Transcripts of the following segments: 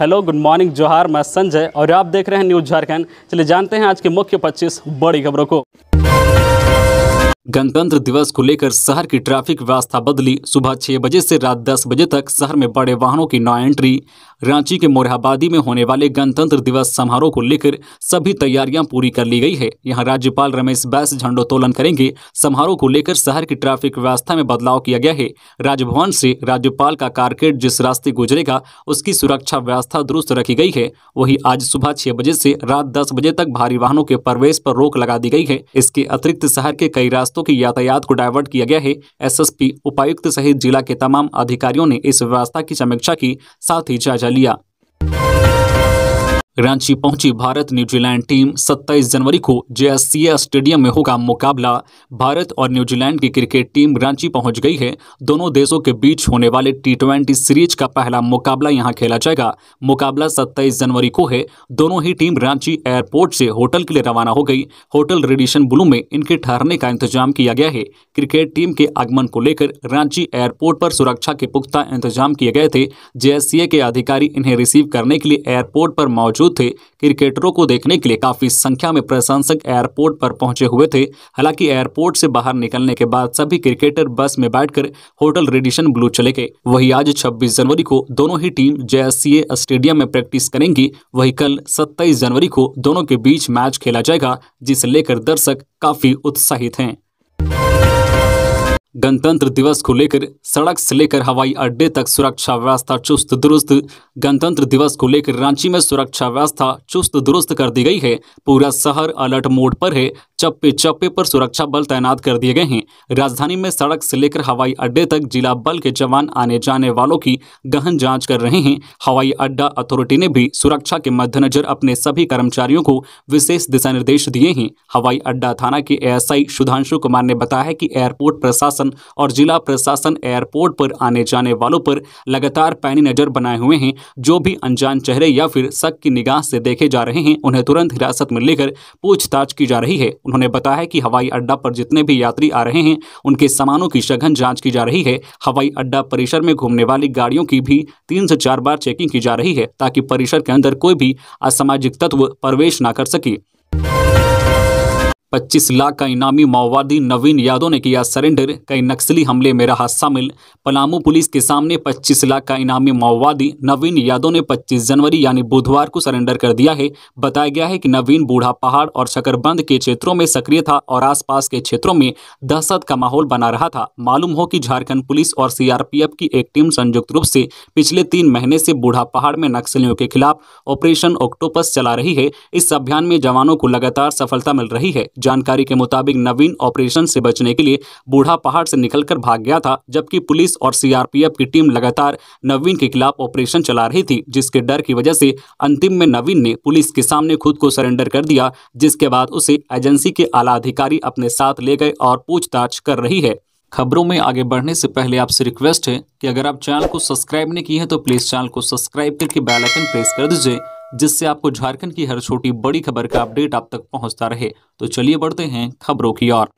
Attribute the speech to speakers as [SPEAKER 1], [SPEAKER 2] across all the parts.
[SPEAKER 1] hello good morning जोहार मैं संजय और आप देख रहे हैं न्यूज झारखंड चलिए जानते हैं आज के मुख्य 25 बड़ी खबरों को गणतंत्र दिवस को लेकर शहर की ट्रैफिक व्यवस्था बदली सुबह छह बजे से रात दस बजे तक शहर में बड़े वाहनों की नो एंट्री रांची के मोरहाबादी में होने वाले गणतंत्र दिवस समारोह को लेकर सभी तैयारियां पूरी कर ली गई है यहां राज्यपाल रमेश बैस झंडोत्तोलन करेंगे समारोह को लेकर शहर की ट्रैफिक व्यवस्था में बदलाव किया गया है राजभवन से राज्यपाल का कारकेट जिस रास्ते गुजरेगा उसकी सुरक्षा व्यवस्था दुरुस्त रखी गई है वही आज सुबह छह बजे से रात दस बजे तक भारी वाहनों के प्रवेश पर रोक लगा दी गई है इसके अतिरिक्त शहर के कई रास्तों की यातायात को डायवर्ट किया गया है एस उपायुक्त सहित जिला के तमाम अधिकारियों ने इस व्यवस्था की समीक्षा की साथ ही जायजा हिस्सा लिया रांची पहुंची भारत न्यूजीलैंड टीम 27 जनवरी को जेएससीए स्टेडियम में होगा मुकाबला भारत और न्यूजीलैंड की क्रिकेट टीम रांची पहुंच गई है दोनों देशों के बीच होने वाले टी ट्वेंटी सीरीज का पहला मुकाबला यहां खेला जाएगा मुकाबला 27 जनवरी को है दोनों ही टीम रांची एयरपोर्ट से होटल के लिए रवाना हो गई होटल रेडिशन ब्लू में इनके ठहरने का इंतजाम किया गया है क्रिकेट टीम के आगमन को लेकर रांची एयरपोर्ट पर सुरक्षा के पुख्ता इंतजाम किए गए थे जेएससीए के अधिकारी इन्हें रिसीव करने के लिए एयरपोर्ट पर मौजूद मौजूद थे क्रिकेटरों को देखने के लिए काफ़ी संख्या में प्रशंसक एयरपोर्ट पर पहुंचे हुए थे हालांकि एयरपोर्ट से बाहर निकलने के बाद सभी क्रिकेटर बस में बैठकर होटल रेडिशन ब्लू चले गए वही आज छब्बीस जनवरी को दोनों ही टीम जेएससीए स्टेडियम में प्रैक्टिस करेंगी वही कल सत्ताईस जनवरी को दोनों के बीच मैच खेला जाएगा जिसे लेकर दर्शक काफी उत्साहित हैं गणतंत्र दिवस को लेकर सड़क से लेकर हवाई अड्डे तक सुरक्षा व्यवस्था चुस्त दुरुस्त गणतंत्र दिवस को लेकर रांची में सुरक्षा व्यवस्था चुस्त दुरुस्त कर दी गई है पूरा शहर अलर्ट मोड पर है चप्पे चप्पे पर सुरक्षा बल तैनात कर दिए गए हैं राजधानी में सड़क से लेकर हवाई अड्डे तक जिला बल के जवान आने जाने वालों की गहन जाँच कर रहे हैं हवाई अड्डा अथॉरिटी ने भी सुरक्षा के मद्देनजर अपने सभी कर्मचारियों को विशेष दिशा निर्देश दिए हैं हवाई अड्डा थाना के एस सुधांशु कुमार ने बताया कि एयरपोर्ट प्रशासन प्रशासन और जिला प्रशासन एयरपोर्ट पर आने जाने वालों पर लगातार पैनी नजर बनाए हुए हैं जो भी अनजान चेहरे या फिर शक की निगाह से देखे जा रहे हैं उन्हें तुरंत हिरासत में लेकर पूछताछ की जा रही है उन्होंने बताया कि हवाई अड्डा पर जितने भी यात्री आ रहे हैं उनके सामानों की सघन जाँच की जा रही है हवाई अड्डा परिसर में घूमने वाली गाड़ियों की भी तीन से चार बार चेकिंग की जा रही है ताकि परिसर के अंदर कोई भी असामाजिक तत्व प्रवेश न कर सके 25 लाख का इनामी माओवादी नवीन यादव ने किया सरेंडर कई नक्सली हमले में रहा शामिल पलामू पुलिस के सामने 25 लाख का इनामी माओवादी नवीन यादव ने 25 जनवरी यानी बुधवार को सरेंडर कर दिया है बताया गया है कि नवीन बूढ़ा पहाड़ और शकरबंद के क्षेत्रों में सक्रिय था और आसपास के क्षेत्रों में दहशत का माहौल बना रहा था मालूम हो कि झारखंड पुलिस और सी की एक टीम संयुक्त रूप से पिछले तीन महीने से बूढ़ा पहाड़ में नक्सलियों के खिलाफ ऑपरेशन ऑक्टोपस चला रही है इस अभियान में जवानों को लगातार सफलता मिल रही है जानकारी के मुताबिक नवीन ऑपरेशन से बचने के लिए बूढ़ा पहाड़ से निकलकर भाग गया था जबकि पुलिस और सीआरपीएफ की टीम लगातार नवीन के खिलाफ ऑपरेशन चला रही थी जिसके डर की वजह से अंतिम में नवीन ने पुलिस के सामने खुद को सरेंडर कर दिया जिसके बाद उसे एजेंसी के आला अधिकारी अपने साथ ले गए और पूछताछ कर रही है खबरों में आगे बढ़ने से पहले आपसे रिक्वेस्ट है कि अगर आप चैनल को सब्सक्राइब नहीं किए हैं तो प्लीज़ चैनल को सब्सक्राइब करके बेल आइकन प्रेस कर दीजिए जिससे आपको झारखंड की हर छोटी बड़ी खबर का अपडेट आप तक पहुंचता रहे तो चलिए बढ़ते हैं खबरों की ओर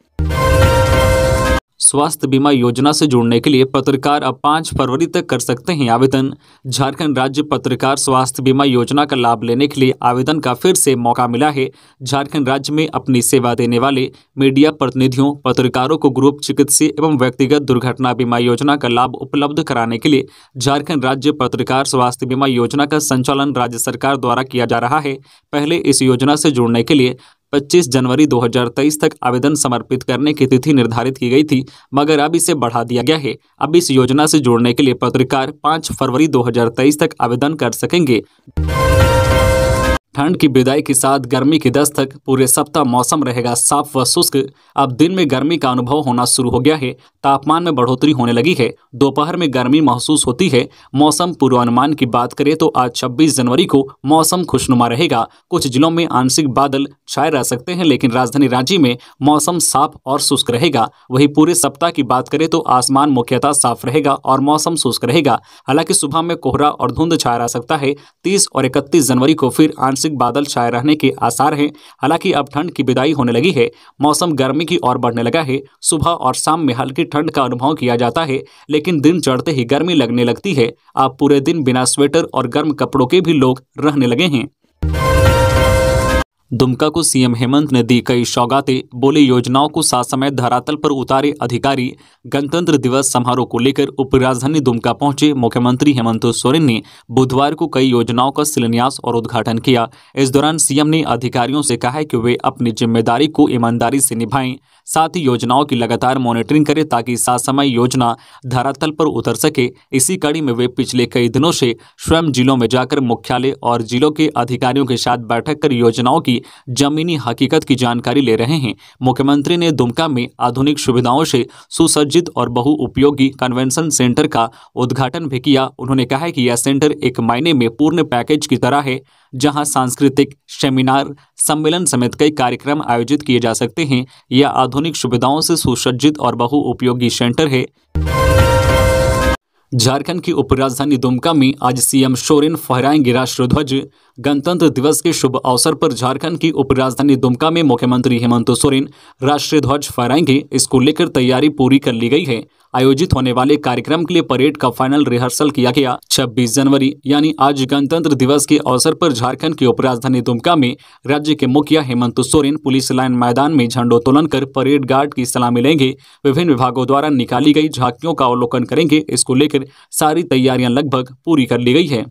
[SPEAKER 1] स्वास्थ्य बीमा योजना से जुड़ने के लिए पत्रकार अब पाँच फरवरी तक कर सकते हैं आवेदन झारखंड राज्य पत्रकार स्वास्थ्य बीमा योजना का लाभ लेने के लिए आवेदन का फिर से मौका मिला है झारखंड राज्य में अपनी सेवा देने वाले मीडिया प्रतिनिधियों पत्रकारों को ग्रुप चिकित्सीय एवं व्यक्तिगत दुर्घटना बीमा योजना का लाभ उपलब्ध कराने के लिए झारखंड राज्य पत्रकार स्वास्थ्य बीमा योजना का संचालन राज्य सरकार द्वारा किया जा रहा है पहले इस योजना से जुड़ने के लिए 25 जनवरी 2023 तक आवेदन समर्पित करने की तिथि निर्धारित की गई थी मगर अब इसे बढ़ा दिया गया है अब इस योजना से जुड़ने के लिए पत्रकार 5 फरवरी 2023 तक आवेदन कर सकेंगे ठंड की विदाई के साथ गर्मी की दस्तक पूरे सप्ताह मौसम रहेगा साफ व शुष्क अब दिन में गर्मी का अनुभव होना शुरू हो गया है तापमान में बढ़ोतरी होने लगी है दोपहर में गर्मी महसूस होती है मौसम पूर्वानुमान की बात करें तो आज 26 जनवरी को मौसम खुशनुमा रहेगा कुछ जिलों में आंशिक बादल छाए रह सकते हैं लेकिन राजधानी रांची में मौसम साफ और शुष्क रहेगा वही पूरे सप्ताह की बात करें तो आसमान मुख्यतः साफ रहेगा और मौसम शुष्क रहेगा हालांकि सुबह में कोहरा और धुंध छाया रह सकता है तीस और इकतीस जनवरी को फिर आंशिक आंशिक बादल छाए रहने के आसार हैं हालांकि अब ठंड की विदाई होने लगी है मौसम गर्मी की ओर बढ़ने लगा है सुबह और शाम में हल्की ठंड का अनुभव किया जाता है लेकिन दिन चढ़ते ही गर्मी लगने लगती है आप पूरे दिन बिना स्वेटर और गर्म कपड़ों के भी लोग रहने लगे हैं दुमका को सीएम हेमंत ने दी कई सौगातें बोले योजनाओं को सात समय धरातल पर उतारे अधिकारी गणतंत्र दिवस समारोह को लेकर उपराजधानी दुमका पहुंचे मुख्यमंत्री हेमंत सोरेन ने बुधवार को कई योजनाओं का शिलान्यास और उद्घाटन किया इस दौरान सीएम ने अधिकारियों से कहा कि वे अपनी जिम्मेदारी को ईमानदारी से निभाएं साथ ही योजनाओं की लगातार मॉनिटरिंग करें ताकि सात समय योजना धरातल पर उतर सके इसी कड़ी में वे पिछले कई दिनों से स्वयं जिलों में जाकर मुख्यालय और जिलों के अधिकारियों के साथ बैठक कर योजनाओं की जमीनी हकीकत की जानकारी ले रहे हैं मुख्यमंत्री ने दुमका में आधुनिक सुविधाओं से सुसज्जित और बहुउपयोगी कन्वेंशन सेंटर का उद्घाटन भी किया उन्होंने कहा है कि यह सेंटर एक मायने में पूर्ण पैकेज की तरह है जहां सांस्कृतिक सेमिनार सम्मेलन समेत कई कार्यक्रम आयोजित किए जा सकते हैं यह आधुनिक आधुनिक सुविधाओं से सुसज्जित और बहुउपयोगी सेंटर है झारखंड की उपराजधानी दुमका में आज सीएम सोरेन फहराएंगे राष्ट्रध्वज गणतंत्र दिवस के शुभ अवसर पर झारखंड की उपराजधानी दुमका में मुख्यमंत्री हेमंत सोरेन राष्ट्रीय ध्वज फहराएंगे इसको लेकर तैयारी पूरी कर ली गई है आयोजित होने वाले कार्यक्रम के लिए परेड का फाइनल रिहर्सल किया गया 26 जनवरी यानी आज गणतंत्र दिवस के अवसर पर झारखंड की उपराजधानी दुमका में राज्य के मुखिया हेमंत सोरेन पुलिस लाइन मैदान में झंडोत्तोलन कर परेड गार्ड की सलामी लेंगे विभिन्न विभागों द्वारा निकाली गई झांकियों का अवलोकन करेंगे इसको लेकर सारी तैयारियां लगभग पूरी कर ली गई है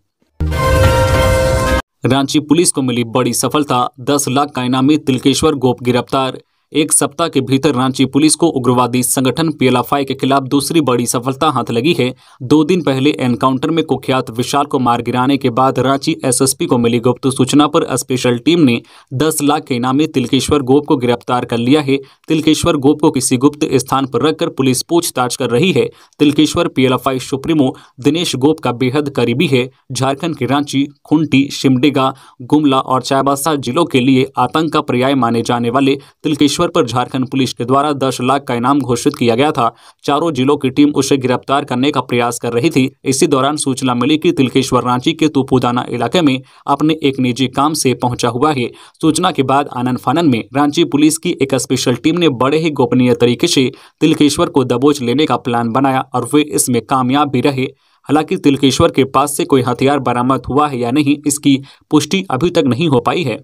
[SPEAKER 1] रांची पुलिस को मिली बड़ी सफलता दस लाख का इनामी तिलकेश्वर गोप गिरफ्तार एक सप्ताह के भीतर रांची पुलिस को उग्रवादी संगठन पीएलएफआई के खिलाफ दूसरी बड़ी सफलता हाथ लगी है दो दिन पहले एनकाउंटर में कुख्यात विशाल को मार गिराने के बाद रांची एसएसपी को मिली गुप्त सूचना पर स्पेशल टीम ने 10 लाख के इनामी तिलकेश्वर गोप को गिरफ्तार कर लिया है तिलकेश्वर गोप को किसी गुप्त स्थान पर रखकर पुलिस पूछताछ कर रही है तिलकेश्वर पी सुप्रीमो दिनेश गोप का बेहद करीबी है झारखंड के रांची खुंटी शिमडेगा गुमला और चाईबासा जिलों के लिए आतंक का पर्याय माने जाने वाले तिलकेश्वर बागेश्वर पर झारखंड पुलिस के द्वारा दस लाख का इनाम घोषित किया गया था चारों जिलों की टीम उसे गिरफ्तार करने का प्रयास कर रही थी इसी दौरान सूचना मिली कि तिलकेश्वर रांची के तुपुदाना इलाके में अपने एक निजी काम से पहुंचा हुआ है सूचना के बाद आनंद फानन में रांची पुलिस की एक स्पेशल टीम ने बड़े ही गोपनीय तरीके से तिलकेश्वर को दबोच लेने का प्लान बनाया और वे इसमें कामयाब भी रहे हालांकि तिलकेश्वर के पास से कोई हथियार बरामद हुआ है या नहीं इसकी पुष्टि अभी तक नहीं हो पाई है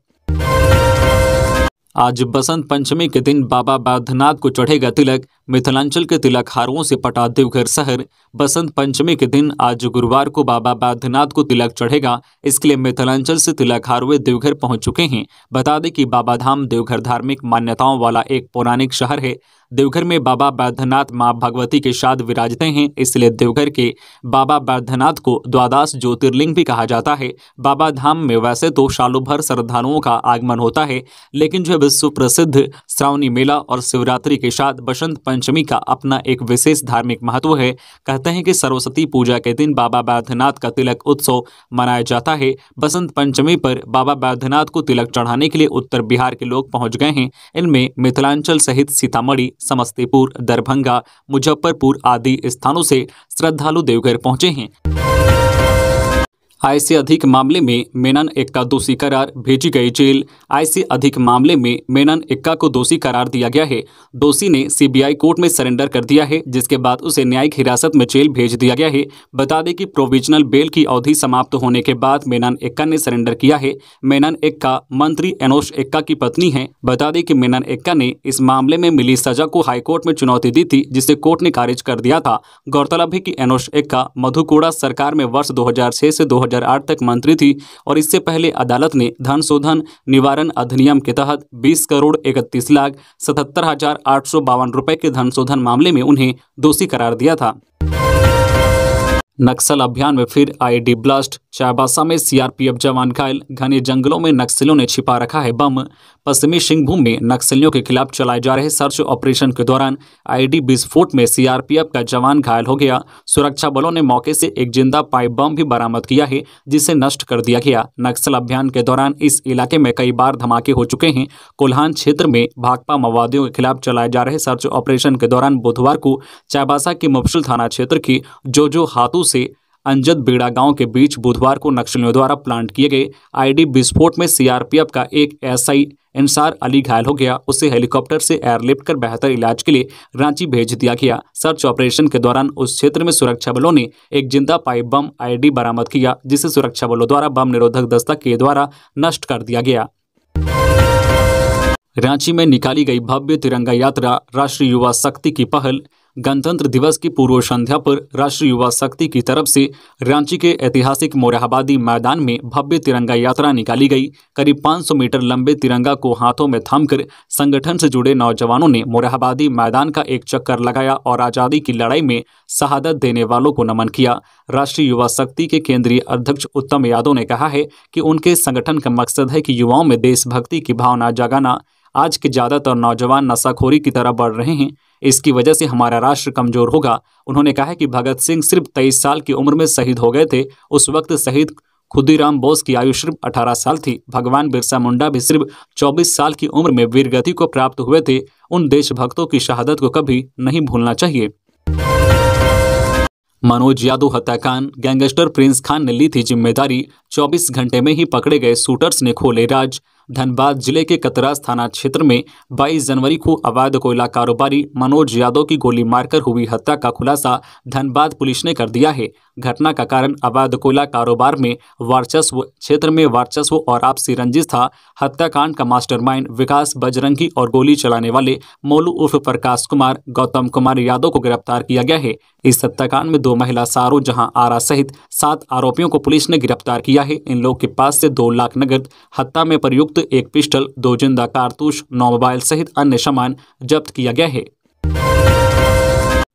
[SPEAKER 1] आज बसंत पंचमी के दिन बाबा बैद्यनाथ को चढ़ेगा तिलक मिथिलांचल के तिलक हारुओं से पटा देवघर शहर बसंत पंचमी के दिन आज गुरुवार को बाबा बैद्यनाथ को तिलक चढ़ेगा इसके लिए मिथिलांचल से तिलक हारुए देवघर पहुंच चुके हैं बता दें कि बाबा धाम देवघर धार्मिक मान्यताओं वाला एक पौराणिक शहर है देवघर में बाबा बैद्यनाथ माँ भगवती के साथ विराजते हैं इसलिए देवघर के बाबा बैद्यनाथ को द्वादश ज्योतिर्लिंग भी कहा जाता है बाबा धाम में वैसे तो सालों भर श्रद्धालुओं का आगमन होता है लेकिन जो विश्व प्रसिद्ध श्रावणी मेला और शिवरात्रि के साथ बसंत पंचमी का अपना एक विशेष धार्मिक महत्व है कहते हैं कि सरस्वती पूजा के दिन बाबा बैद्यनाथ का तिलक उत्सव मनाया जाता है बसंत पंचमी पर बाबा बैद्यनाथ को तिलक चढ़ाने के लिए उत्तर बिहार के लोग पहुंच गए हैं इनमें मिथिलांचल सहित सीतामढ़ी समस्तीपुर दरभंगा मुजफ्फरपुर आदि स्थानों से श्रद्धालु देवघर पहुंचे हैं आय से अधिक मामले में मेनन एक्का दोषी करार भेजी गई जेल आय से अधिक मामले में मेनन एक्का को दोषी करार दिया गया है दोषी ने सीबीआई कोर्ट में सरेंडर कर दिया है जिसके बाद उसे न्यायिक हिरासत में जेल भेज दिया गया है बता दें कि प्रोविजनल बेल की अवधि समाप्त होने के बाद मेनन एक्का ने सरेंडर किया है मेनन एक्का मंत्री एनोश एक्का की पत्नी है बता दें कि मेनन एक्का ने इस मामले में मिली सजा को हाईकोर्ट में चुनौती दी थी जिसे कोर्ट ने खारिज कर दिया था गौरतलब है की एनोश एक्का मधुकोड़ा सरकार में वर्ष दो से दो 2008 तक मंत्री थी और इससे पहले अदालत ने धन शोधन निवारण अधिनियम के तहत 20 करोड़ इकतीस लाख सतहत्तर हजार आठ सौ बावन रुपए के धन शोधन मामले में उन्हें दोषी करार दिया था नक्सल अभियान में फिर आईडी ब्लास्ट चाईबासा में सीआरपीएफ जवान घायल घने जंगलों में नक्सलियों ने छिपा रखा है बम पश्चिमी सिंहभूम में नक्सलियों के खिलाफ चलाए जा रहे सर्च ऑपरेशन के दौरान आईडी विस्फोट में सीआरपीएफ का जवान घायल हो गया सुरक्षा बलों ने मौके से एक जिंदा पाइप बम भी बरामद किया है जिसे नष्ट कर दिया गया नक्सल अभियान के दौरान इस इलाके में कई बार धमाके हो चुके हैं कोल्हान क्षेत्र में भाकपा माओवादियों के खिलाफ चलाए जा रहे सर्च ऑपरेशन के दौरान बुधवार को चाईबासा के मुफसिल थाना क्षेत्र की जोजो हाथू से अंजद बेड़ा गांव के बीच बुधवार को नक्सलियों द्वारा प्लांट किए गए आईडी विस्फोट में सीआरपीएफ का एक एसआई इंसार अली घायल हो गया उसे हेलीकॉप्टर से एयरलिफ्ट कर बेहतर इलाज के लिए रांची भेज दिया गया सर्च ऑपरेशन के दौरान उस क्षेत्र में सुरक्षा बलों ने एक जिंदा पाइप बम आईडी बरामद किया जिसे सुरक्षा बलों द्वारा बम निरोधक दस्ता के द्वारा नष्ट कर दिया गया रांची में निकाली गई भव्य तिरंगा यात्रा राष्ट्रीय युवा शक्ति की पहल गणतंत्र दिवस की पूर्व संध्या पर राष्ट्रीय युवा शक्ति की तरफ से रांची के ऐतिहासिक मोरहाबादी मैदान में भव्य तिरंगा यात्रा निकाली गई करीब 500 मीटर लंबे तिरंगा को हाथों में थामकर संगठन से जुड़े नौजवानों ने मोरहाबादी मैदान का एक चक्कर लगाया और आज़ादी की लड़ाई में शहादत देने वालों को नमन किया राष्ट्रीय युवा शक्ति के केंद्रीय अध्यक्ष उत्तम यादव ने कहा है कि उनके संगठन का मकसद है कि युवाओं में देशभक्ति की भावना जगाना आज के ज़्यादातर नौजवान नशाखोरी की तरह बढ़ रहे हैं इसकी वजह से हमारा राष्ट्र कमजोर होगा उन्होंने कहा कि भगत सिंह सिर्फ तेईस साल की उम्र में शहीद हो गए थे उस वक्त शहीद खुदीराम बोस की आयु सिर्फ अठारह साल थी भगवान बिरसा मुंडा भी सिर्फ चौबीस साल की उम्र में वीरगति को प्राप्त हुए थे उन देशभक्तों की शहादत को कभी नहीं भूलना चाहिए मनोज यादव हत्याकांड गैंगस्टर प्रिंस खान ने ली थी जिम्मेदारी 24 घंटे में ही पकड़े गए शूटर्स ने खोले राज धनबाद जिले के कतरास थाना क्षेत्र में 22 जनवरी को अवैध कोयला कारोबारी मनोज यादव की गोली मारकर हुई हत्या का खुलासा धनबाद पुलिस ने कर दिया है घटना का कारण अवैध कोयला कारोबार में वर्चस्व क्षेत्र में वर्चस्व और आपसी रंजिश था हत्याकांड का मास्टरमाइंड विकास बजरंगी और गोली चलाने वाले मोलू उर्फ प्रकाश कुमार गौतम कुमार यादव को गिरफ्तार किया गया है इस हत्याकांड में दो महिला सारो जहां आरा सहित सात आरोपियों को पुलिस ने गिरफ्तार किया है इन लोगों के पास से दो लाख नगद हत्या में प्रयुक्त एक पिस्टल दो जिंदा कारतूस नौ मोबाइल सहित अन्य सामान जब्त किया गया है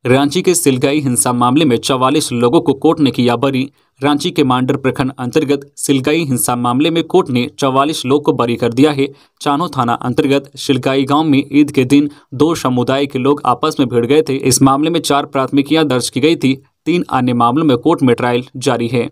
[SPEAKER 1] रांची के सिलगाई हिंसा मामले में चौवालीस लोगों को कोर्ट ने किया बरी रांची के मांडर प्रखंड अंतर्गत सिलगाई हिंसा मामले में कोर्ट ने चौवालीस लोग को बरी कर दिया है चानो थाना अंतर्गत सिलगाई गांव में ईद के दिन दो समुदाय के लोग आपस में भिड़ गए थे इस मामले में चार प्राथमिकियां दर्ज की गई थी तीन अन्य मामलों में कोर्ट में ट्रायल जारी है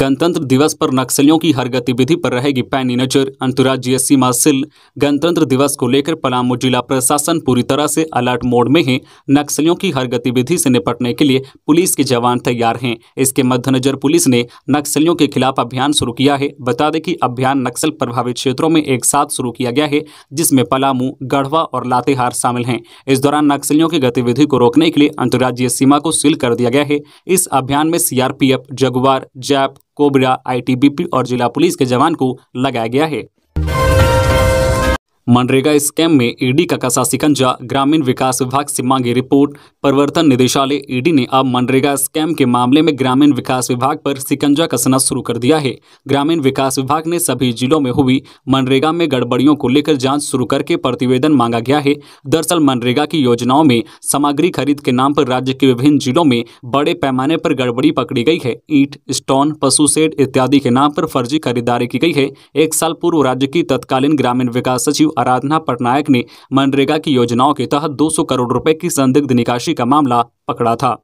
[SPEAKER 1] गणतंत्र दिवस पर नक्सलियों की हर गतिविधि पर रहेगी पैनी नजर अंतर्राज्यीय सीमा सिल गणतंत्र दिवस को लेकर पलामू जिला प्रशासन पूरी तरह से अलर्ट मोड में है नक्सलियों की हर गतिविधि से निपटने के लिए पुलिस के जवान तैयार हैं इसके मद्देनजर पुलिस ने नक्सलियों के खिलाफ अभियान शुरू किया है बता दें कि अभियान नक्सल प्रभावित क्षेत्रों में एक साथ शुरू किया गया है जिसमें पलामू गढ़वा और लातेहार शामिल हैं इस दौरान नक्सलियों की गतिविधि को रोकने के लिए अंतर्राज्यीय सीमा को सील कर दिया गया है इस अभियान में CRPF Jaguar JAP Cobra ITBP और जिला पुलिस के जवान को लगाया गया है मनरेगा स्कैम में ईडी का कसा सिकंजा ग्रामीण विकास विभाग से मांगी रिपोर्ट प्रवर्तन निदेशालय ईडी ने अब मनरेगा स्कैम के मामले में ग्रामीण विकास विभाग पर सिकंजा कसना शुरू कर दिया है ग्रामीण विकास विभाग ने सभी जिलों में हुई मनरेगा में गड़बड़ियों को लेकर जांच शुरू करके प्रतिवेदन मांगा गया है दरअसल मनरेगा की योजनाओं में सामग्री खरीद के नाम पर राज्य के विभिन्न जिलों में बड़े पैमाने पर गड़बड़ी पकड़ी गई है ईट स्टोन पशु सेठ इत्यादि के नाम पर फर्जी खरीदारी की गई है एक साल पूर्व राज्य की तत्कालीन ग्रामीण विकास सचिव आराधना पटनायक ने मनरेगा की योजनाओं के तहत 200 करोड़ रुपए की संदिग्ध निकासी का मामला पकड़ा था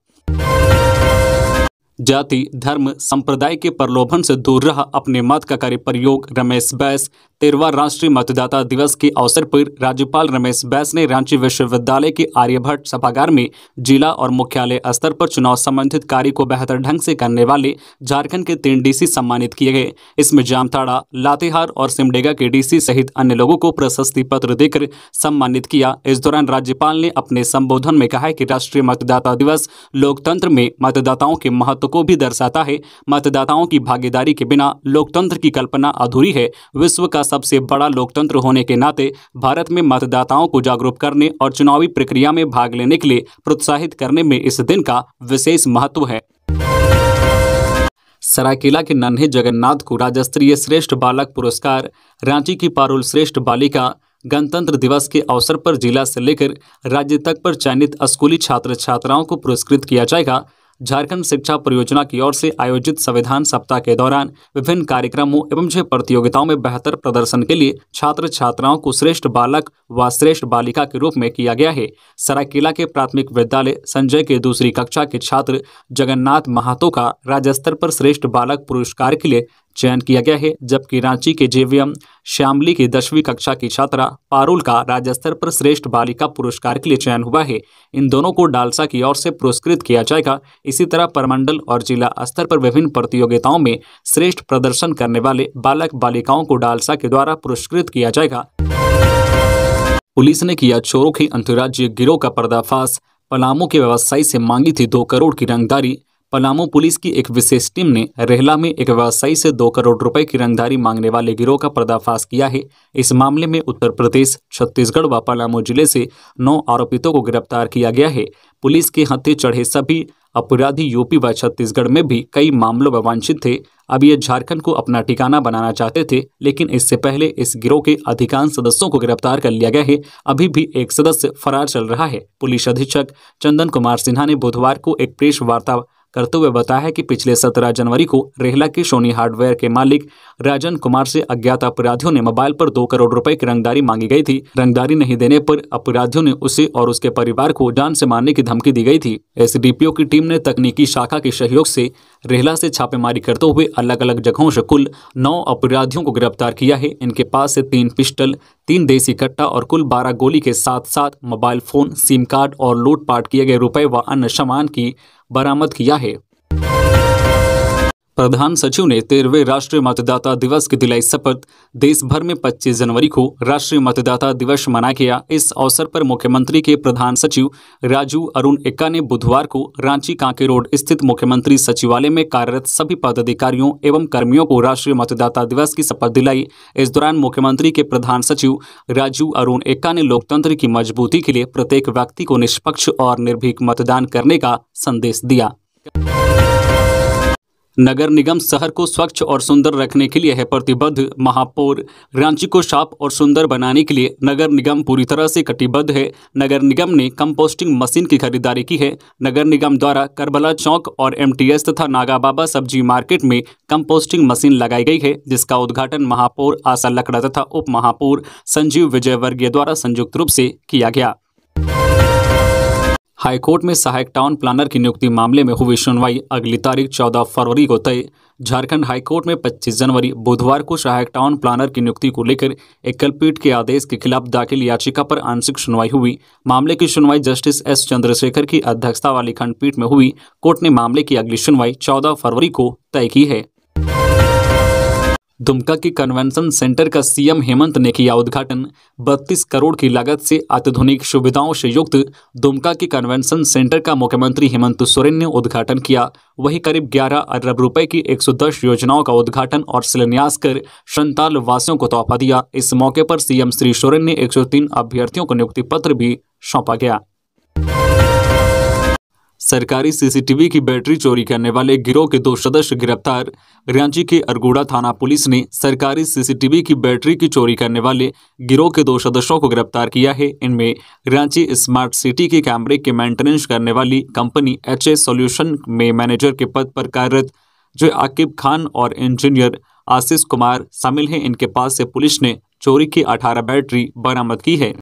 [SPEAKER 1] जाति धर्म संप्रदाय के प्रलोभन से दूर रह अपने मत का करे प्रयोग रमेश बैस तेरवा राष्ट्रीय मतदाता दिवस के अवसर पर राज्यपाल रमेश बैस ने रांची विश्वविद्यालय के आर्यभट्ट सभागार में जिला और मुख्यालय स्तर पर चुनाव संबंधित कार्य को बेहतर ढंग से करने वाले झारखंड के तीन डीसी सम्मानित किए गए इसमें जामताड़ा लातेहार और सिमडेगा के डीसी सहित अन्य लोगों को प्रशस्ति पत्र देकर सम्मानित किया इस दौरान राज्यपाल ने अपने संबोधन में कहा कि राष्ट्रीय मतदाता दिवस लोकतंत्र में मतदाताओं के महत्व को भी दर्शाता है मतदाताओं की भागीदारी के बिना लोकतंत्र की कल्पना अधूरी है विश्व का सबसे बड़ा लोकतंत्र होने के नाते भारत में मतदाताओं को जागरूक करने और चुनावी प्रक्रिया में भाग लेने के लिए प्रोत्साहित करने में इस दिन का विशेष महत्व है सरायकेला के नन्हे जगन्नाथ को राज्य स्तरीय श्रेष्ठ बालक पुरस्कार रांची की पारुल श्रेष्ठ बालिका गणतंत्र दिवस के अवसर पर जिला से लेकर राज्य तक पर चयनित स्कूली छात्र छात्राओं को पुरस्कृत किया जाएगा झारखंड शिक्षा परियोजना की ओर से आयोजित संविधान सप्ताह के दौरान विभिन्न कार्यक्रमों एवं छह प्रतियोगिताओं में बेहतर प्रदर्शन के लिए छात्र छात्राओं को श्रेष्ठ बालक व श्रेष्ठ बालिका के रूप में किया गया है सरायकेला के प्राथमिक विद्यालय संजय के दूसरी कक्षा के छात्र जगन्नाथ महातो का राज्य स्तर पर श्रेष्ठ बालक पुरस्कार के लिए चयन किया गया है जबकि रांची के जेवीएम श्यामली की दसवीं कक्षा की छात्रा पारुल का राज्य स्तर पर श्रेष्ठ बालिका पुरस्कार के लिए चयन हुआ है इन दोनों को डालसा की ओर से पुरस्कृत किया जाएगा इसी तरह परमंडल और जिला स्तर पर विभिन्न प्रतियोगिताओं में श्रेष्ठ प्रदर्शन करने वाले बालक बालिकाओं को डालसा के द्वारा पुरस्कृत किया जाएगा पुलिस ने किया चोरों की अंतर्राज्यीय गिरोह का पर्दाफाश पलामू के व्यवसायी से मांगी थी दो करोड़ की रंगदारी पलामू पुलिस की एक विशेष टीम ने रेहला में एक व्यवसायी से दो करोड़ रुपए की रंगदारी मांगने वाले गिरोह का पर्दाफाश किया है इस मामले में उत्तर प्रदेश छत्तीसगढ़ व पलामू जिले से नौ आरोपितों को गिरफ्तार किया गया है पुलिस के हत्थे चढ़े सभी अपराधी यूपी व छत्तीसगढ़ में भी कई मामलों में वांछित थे अब ये झारखंड को अपना ठिकाना बनाना चाहते थे लेकिन इससे पहले इस गिरोह के अधिकांश सदस्यों को गिरफ्तार कर लिया गया है अभी भी एक सदस्य फरार चल रहा है पुलिस अधीक्षक चंदन कुमार सिन्हा ने बुधवार को एक प्रेस वार्ता करते हुए बताया कि पिछले सत्रह जनवरी को रेहला के सोनी हार्डवेयर के मालिक राजन कुमार से अज्ञात अपराधियों ने मोबाइल पर दो करोड़ रुपए की रंगदारी मांगी गई थी रंगदारी नहीं देने पर अपराधियों ने उसे और उसके परिवार को जान से मारने की धमकी दी गई थी एस की टीम ने तकनीकी शाखा के सहयोग से रेहला से छापेमारी करते हुए अलग अलग जगहों से कुल नौ अपराधियों को गिरफ्तार किया है इनके पास से तीन पिस्टल तीन देसी कट्टा और कुल बारह गोली के साथ साथ मोबाइल फोन सिम कार्ड और लूटपाट किए गए रुपए व अन्य सामान की बरामद किया है प्रधान सचिव ने तेरहवें राष्ट्रीय मतदाता दिवस की दिलाई शपथ देश भर में 25 जनवरी को राष्ट्रीय मतदाता दिवस मनाया गया इस अवसर पर मुख्यमंत्री के प्रधान सचिव राजू अरुण एक्का ने बुधवार को रांची कांके रोड स्थित मुख्यमंत्री सचिवालय में कार्यरत सभी पदाधिकारियों एवं कर्मियों को राष्ट्रीय मतदाता दिवस की शपथ दिलाई इस दौरान मुख्यमंत्री के प्रधान सचिव राजू अरुण एक्का ने लोकतंत्र की मजबूती के लिए प्रत्येक व्यक्ति को निष्पक्ष और निर्भीक मतदान करने का संदेश दिया नगर निगम शहर को स्वच्छ और सुंदर रखने के लिए है प्रतिबद्ध महापौर रांची को साफ और सुंदर बनाने के लिए नगर निगम पूरी तरह से कटिबद्ध है नगर निगम ने कंपोस्टिंग मशीन की खरीदारी की है नगर निगम द्वारा करबला चौक और एमटीएस तथा नागाबाबा सब्जी मार्केट में कंपोस्टिंग मशीन लगाई गई है जिसका उद्घाटन महापौर आशा लकड़ा तथा उप महापौर संजीव विजयवर्गीय द्वारा संयुक्त रूप से किया गया हाईकोर्ट में सहायक टाउन प्लानर की नियुक्ति मामले में हुई सुनवाई अगली तारीख चौदह फरवरी को तय झारखंड हाईकोर्ट में 25 जनवरी बुधवार को सहायक टाउन प्लानर की नियुक्ति को लेकर एकल पीठ के आदेश के खिलाफ दाखिल याचिका पर आंशिक सुनवाई हुई मामले की सुनवाई जस्टिस एस चंद्रशेखर की अध्यक्षता वाली खंडपीठ में हुई कोर्ट ने मामले की अगली सुनवाई चौदह फरवरी को तय की है दुमका के कन्वेंशन सेंटर का सीएम हेमंत ने किया उद्घाटन 32 करोड़ की लागत से अत्याधुनिक सुविधाओं से युक्त दुमका के कन्वेंशन सेंटर का मुख्यमंत्री हेमंत सोरेन ने उद्घाटन किया वहीं करीब 11 अरब रुपए की 110 योजनाओं का उद्घाटन और शिलान्यास कर संताल वासियों को तोहफा दिया इस मौके पर सीएम श्री सोरेन ने एक अभ्यर्थियों को नियुक्ति पत्र भी सौंपा गया सरकारी सीसीटीवी की बैटरी चोरी करने वाले गिरोह के दो सदस्य गिरफ्तार रांची के अरगोड़ा थाना पुलिस ने सरकारी सीसीटीवी की बैटरी की चोरी करने वाले गिरोह के दो सदस्यों को गिरफ्तार किया है इनमें रांची स्मार्ट सिटी के कैमरे के मेंटेनेंस करने वाली कंपनी एच ए सोल्यूशन में मैनेजर के पद पर कार्यरत जो आकिब खान और इंजीनियर आशीष कुमार शामिल हैं इनके पास से पुलिस ने चोरी की अठारह बैटरी बरामद की है